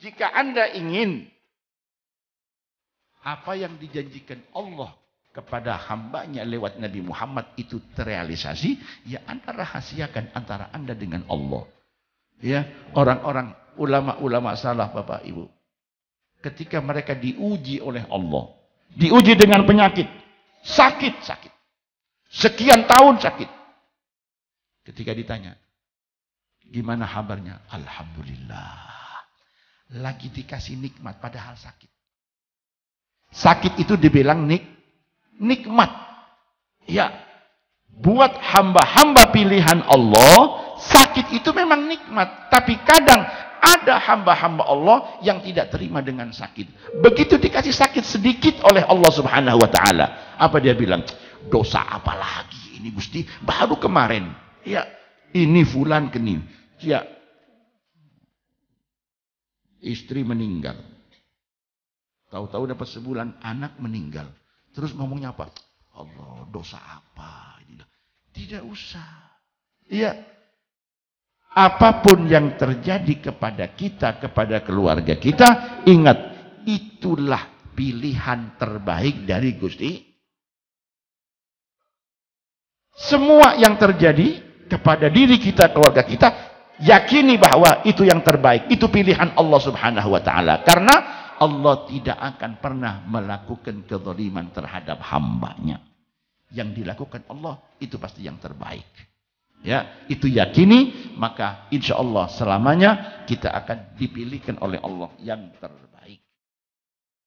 Jika Anda ingin apa yang dijanjikan Allah kepada hambanya lewat Nabi Muhammad itu terrealisasi, ya Anda rahasiakan antara Anda dengan Allah. Ya, orang-orang ulama-ulama salah Bapak Ibu. Ketika mereka diuji oleh Allah, diuji dengan penyakit, sakit, sakit. Sekian tahun sakit. Ketika ditanya, gimana kabarnya? Alhamdulillah lagi dikasih nikmat padahal sakit. Sakit itu dibilang nik nikmat. Ya, buat hamba-hamba pilihan Allah, sakit itu memang nikmat, tapi kadang ada hamba-hamba Allah yang tidak terima dengan sakit. Begitu dikasih sakit sedikit oleh Allah Subhanahu wa taala, apa dia bilang? Dosa apa lagi ini Gusti? Baru kemarin. Ya, ini fulan kening. Ya, Istri meninggal. Tahu-tahu dapat sebulan anak meninggal. Terus ngomongnya apa? Allah, dosa apa? Tidak usah. Iya. Apapun yang terjadi kepada kita, kepada keluarga kita, ingat itulah pilihan terbaik dari Gusti. Semua yang terjadi kepada diri kita, keluarga kita, yakini bahwa itu yang terbaik, itu pilihan Allah Subhanahu wa taala. Karena Allah tidak akan pernah melakukan kezaliman terhadap hambanya. Yang dilakukan Allah itu pasti yang terbaik. Ya, itu yakini, maka insya Allah selamanya kita akan dipilihkan oleh Allah yang terbaik.